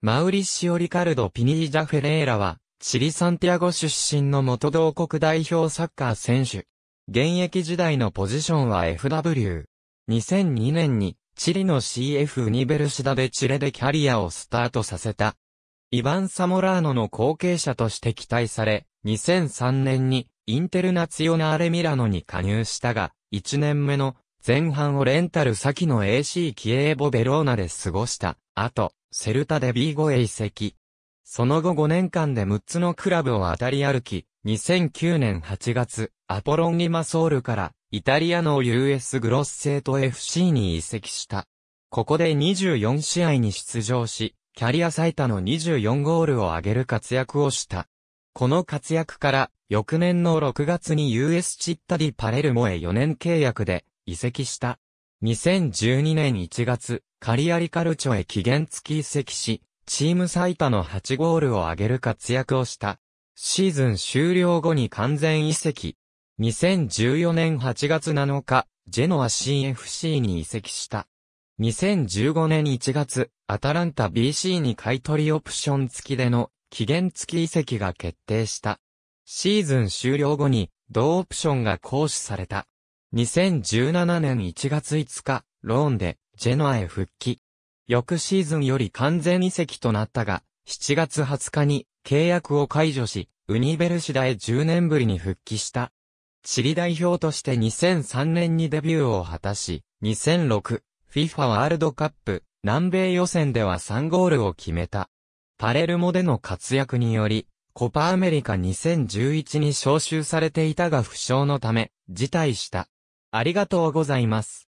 マウリシオ・リカルド・ピニージャ・フェレーラは、チリ・サンティアゴ出身の元同国代表サッカー選手。現役時代のポジションは FW。2002年に、チリの CF ウニベルシダでチレでキャリアをスタートさせた。イヴァン・サモラーノの後継者として期待され、2003年にインテルナツヨナーレ・ミラノに加入したが、1年目の前半をレンタル先の AC キエーボ・ベローナで過ごした。あと、セルタで B 5へ移籍。その後5年間で6つのクラブを当たり歩き、2009年8月、アポロンリマソールからイタリアの US グロッセート FC に移籍した。ここで24試合に出場し、キャリア最多の24ゴールを挙げる活躍をした。この活躍から、翌年の6月に US チッタディパレルモへ4年契約で移籍した。2012年1月、カリアリカルチョへ期限付き移籍し、チーム最多の8ゴールを挙げる活躍をした。シーズン終了後に完全移籍。2014年8月7日、ジェノア CFC に移籍した。2015年1月、アタランタ BC に買取オプション付きでの期限付き移籍が決定した。シーズン終了後に同オプションが行使された。2017年1月5日、ローンでジェノアへ復帰。翌シーズンより完全移籍となったが、7月20日に契約を解除し、ウニベルシダへ10年ぶりに復帰した。チリ代表として2003年にデビューを果たし、2006、FIFA ワールドカップ、南米予選では3ゴールを決めた。パレルモでの活躍により、コパアメリカ2011に招集されていたが負傷のため、辞退した。ありがとうございます。